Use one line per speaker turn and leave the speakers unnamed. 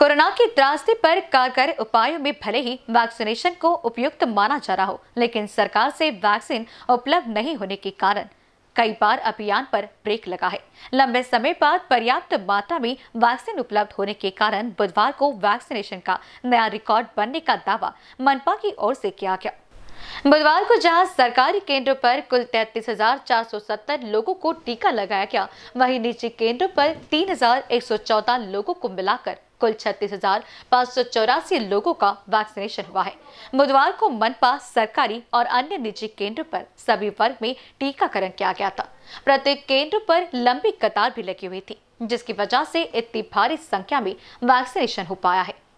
corona की त्रासदी पर कारगर उपायों में भले ही वैक्सीनेशन को उपयुक्त माना जा रहा हो लेकिन सरकार से वैक्सीन उपलब्ध नहीं होने के कारण कई बार अभियान पर ब्रेक लगा है लंबे समय बाद पर्याप्त मात्रा में वैक्सीन उपलब्ध होने के कारण बुधवार को वैक्सीनेशन का नया रिकॉर्ड बनने का दावा मनपा की ओर से किया गया बुधवार को जहां सरकारी केंद्रों पर कुल तैतीस लोगों को टीका लगाया गया वहीं निजी केंद्रों पर 3,114 लोगों को मिलाकर कुल छत्तीस लोगों का वैक्सीनेशन हुआ है बुधवार को मनपा सरकारी और अन्य निजी केंद्र पर सभी वर्ग में टीकाकरण किया गया था प्रत्येक केंद्र पर लंबी कतार भी लगी हुई थी जिसकी वजह से इतनी भारी संख्या में वैक्सीनेशन हो पाया है